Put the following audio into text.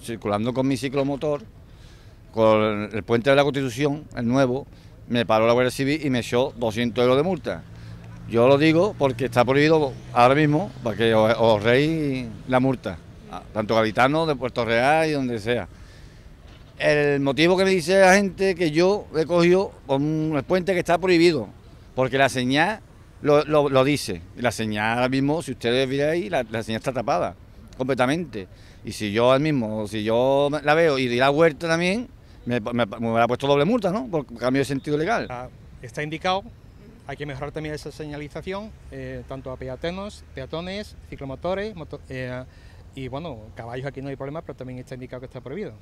circulando con mi ciclomotor, con el puente de la Constitución, el nuevo, me paró la Guardia Civil y me echó 200 euros de multa. Yo lo digo porque está prohibido ahora mismo para que os, reí la multa, tanto Galitano, de Puerto Real y donde sea. El motivo que me dice la gente que yo he cogido un puente que está prohibido, porque la señal lo, lo, dice. La señal ahora mismo, si ustedes vienen ahí... la señal está tapada completamente. Y si yo al mismo, si yo la veo y di la huerta también, me, me, hubiera puesto doble multa, ¿no? Por cambio de sentido legal. Ah, está indicado, hay que mejorar también esa señalización, eh, tanto a peatones, peatones ciclomotores, eh, y bueno, caballos aquí no hay problema, pero también está indicado que está prohibido.